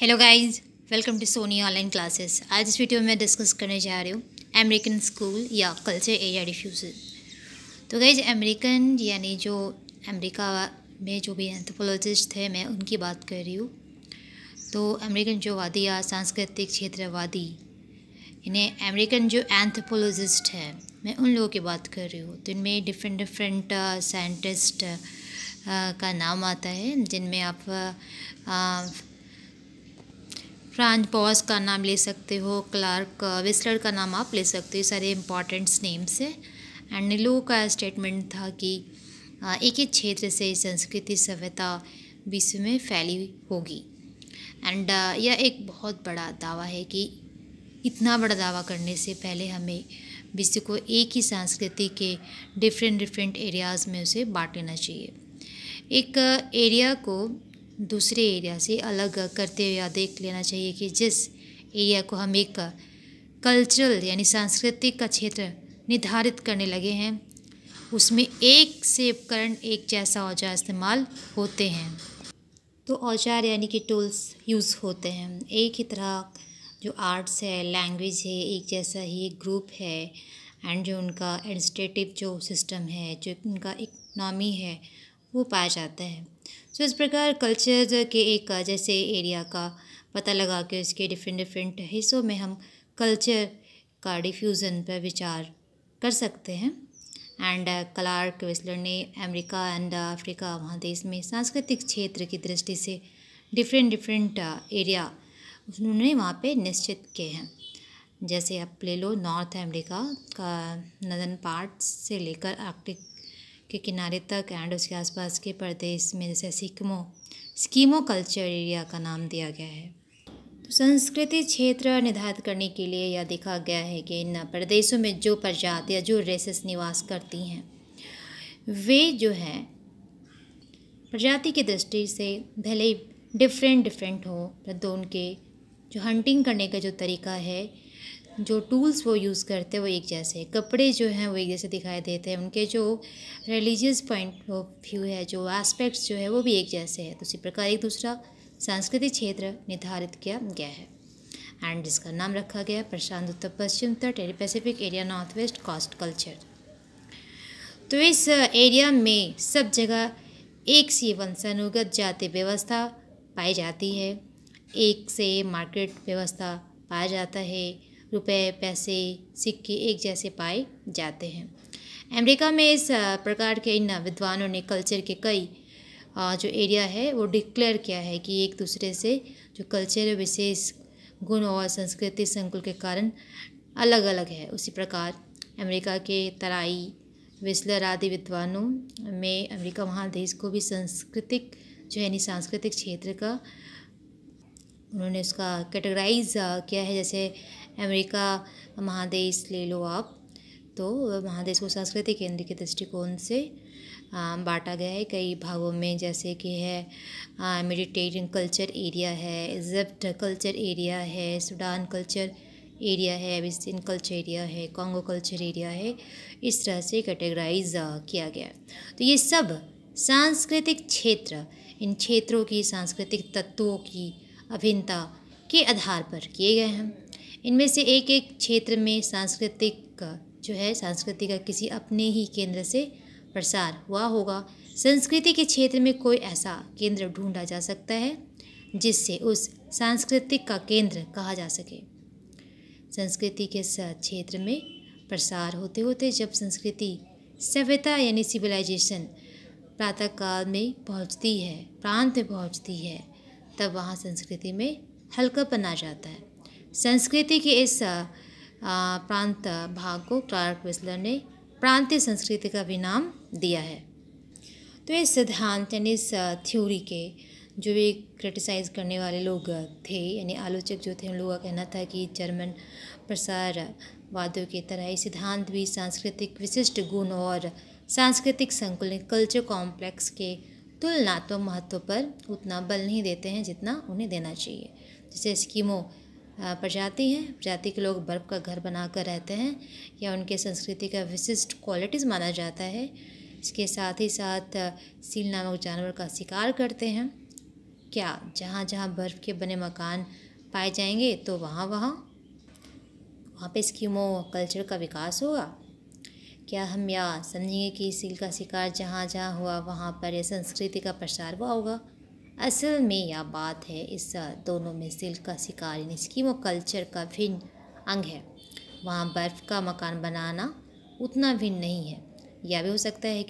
hello guys welcome to Soni online classes आज इस video में मैं डिस्कस करने जा रही हूँ अमेरिकन स्कूल या कल्चर एरिया डिफ्यूज़ल तो गाइज अमेरिकन यानी जो अमेरिका में जो भी एंथ्रोपोलॉजिस्ट थे मैं उनकी बात कर रही हूँ तो अमेरिकन जो वादी या सांस्कृतिक क्षेत्रवादी इन्हें अमेरिकन जो एंथ्रोपोलॉजिस्ट हैं मैं उन लोगों की बात कर रही हूँ तो इनमें डिफरेंट डिफरेंट साइंटिस्ट का नाम आता है जिनमें आप uh, फ्रांच बॉस का नाम ले सकते हो क्लार्क विस्लर का नाम आप ले सकते हो सारे इम्पॉर्टेंट्स नेम्स हैं एंड निलू का स्टेटमेंट था कि एक ही क्षेत्र से संस्कृति सभ्यता विश्व में फैली होगी एंड यह एक बहुत बड़ा दावा है कि इतना बड़ा दावा करने से पहले हमें विश्व को एक ही संस्कृति के डिफरेंट डिफरेंट एरियाज़ में उसे बांट लेना चाहिए एक एरिया को दूसरे एरिया से अलग करते हुए देख लेना चाहिए कि जिस एरिया को हम एक कल्चरल यानी सांस्कृतिक का क्षेत्र निर्धारित करने लगे हैं उसमें एक से उपकरण एक जैसा औजार इस्तेमाल होते हैं तो औजार यानी कि टूल्स यूज़ होते हैं एक ही तरह जो आर्ट्स है लैंग्वेज है एक जैसा ही एक ग्रुप है एंड जो उनका एडमिनिस्ट्रेटिव जो सिस्टम है जो उनका इकनॉमी है वो पाया जाता है सो इस प्रकार कल्चर के एक जैसे एरिया का पता लगा के उसके डिफरेंट डिफरेंट हिस्सों में हम कल्चर का डिफ्यूज़न पर विचार कर सकते हैं एंड क्लार्क वेस्लर ने अमेरिका एंड अफ्रीका महादेश में सांस्कृतिक क्षेत्र की दृष्टि से डिफरेंट डिफरेंट एरिया उन्होंने वहाँ पे निश्चित किए हैं जैसे आप ले लो नॉर्थ अमेरिका का नदन पार्ट से लेकर आर्कटिक के किनारे तक एंड उसके आसपास के प्रदेश में जैसे सिक्किमो स्कीमो कल्चर एरिया का नाम दिया गया है तो संस्कृति क्षेत्र निर्धारित करने के लिए यह देखा गया है कि इन प्रदेशों में जो प्रजातियाँ जो रेसेस निवास करती हैं वे जो हैं प्रजाति की दृष्टि से भले ही डिफरेंट डिफरेंट हो दोनों तो उनके जो हंटिंग करने का जो तरीका है जो टूल्स वो यूज़ करते हैं वो एक जैसे कपड़े जो हैं वो एक जैसे दिखाई देते हैं उनके जो रिलीजियस पॉइंट ऑफ व्यू है जो एस्पेक्ट्स जो है वो भी एक जैसे है तो उसी प्रकार एक दूसरा सांस्कृतिक क्षेत्र निर्धारित किया गया है एंड जिसका नाम रखा गया है प्रशांत उत्तर पश्चिम उत्तर टेरी Pacific area North West Coast culture तो इस एरिया में सब जगह एक सी वंशानुगत जाति व्यवस्था पाई जाती है एक से मार्केट व्यवस्था पाया जाता है रुपए पैसे सिक्के एक जैसे पाए जाते हैं अमेरिका में इस प्रकार के इन विद्वानों ने कल्चर के कई जो एरिया है वो डिक्लेयर किया है कि एक दूसरे से जो कल्चर विशेष गुण और संस्कृति संकुल के कारण अलग अलग है उसी प्रकार अमेरिका के तराई विस्लर आदि विद्वानों में अमेरिका महादेश को भी सांस्कृतिक जो यानी सांस्कृतिक क्षेत्र का उन्होंने उसका कैटेगराइज किया है जैसे अमेरिका महादेश ले लो आप तो महादेश को सांस्कृतिक केंद्र के दृष्टिकोण से बांटा गया है कई भागों में जैसे कि है मेडिटेरियन कल्चर एरिया है इजिप्ट कल्चर एरिया है सूडान कल्चर एरिया है एबिस्टिन कल्चर एरिया है कॉन्गो कल्चर एरिया है इस तरह से कैटेगराइज किया गया तो ये सब सांस्कृतिक क्षेत्र इन क्षेत्रों की सांस्कृतिक तत्वों की अभिन्नता के आधार पर किए गए हैं इनमें से एक एक क्षेत्र में सांस्कृतिक का जो है संस्कृति का किसी अपने ही केंद्र से प्रसार हुआ होगा संस्कृति के क्षेत्र में कोई ऐसा केंद्र ढूंढा जा सकता है जिससे उस सांस्कृतिक का केंद्र कहा जा सके संस्कृति के क्षेत्र में प्रसार होते होते जब संस्कृति सभ्यता यानी सिविलाइजेशन प्रातःकाल में पहुंचती है प्रांत में पहुंचती है तब वहाँ संस्कृति में हल्कापन आ जाता है संस्कृति के इस प्रांत भाग को क्लार्क विस्लर ने प्रांतीय संस्कृति का भी नाम दिया है तो इस सिद्धांत यानी इस थ्योरी के जो भी क्रिटिसाइज करने वाले लोग थे यानी आलोचक जो थे उन लोगों का कहना था कि जर्मन प्रसार वादों की तरह ये सिद्धांत भी सांस्कृतिक विशिष्ट गुण और सांस्कृतिक संकुल कल्चर कॉम्प्लेक्स के तुलनात्मक महत्व पर उतना बल नहीं देते हैं जितना उन्हें देना चाहिए जैसे स्कीमों प्रजाति हैं प्रजाति के लोग बर्फ़ का घर बनाकर रहते हैं यह उनके संस्कृति का विशिष्ट क्वालिटीज़ माना जाता है इसके साथ ही साथ सील नामक जानवर का शिकार करते हैं क्या जहाँ जहाँ बर्फ़ के बने मकान पाए जाएंगे तो वहाँ वहाँ वहाँ पे स्कीमों कल्चर का विकास होगा क्या हम यह समझेंगे कि सील का शिकार जहाँ जहाँ हुआ वहाँ पर यह संस्कृति का प्रसार हुआ होगा असल में यह बात है इस दोनों में सिल्क का शिकार यानी स्कीम और कल्चर का भिन्न अंग है वहाँ बर्फ़ का मकान बनाना उतना भिन्न नहीं है यह भी हो सकता है कि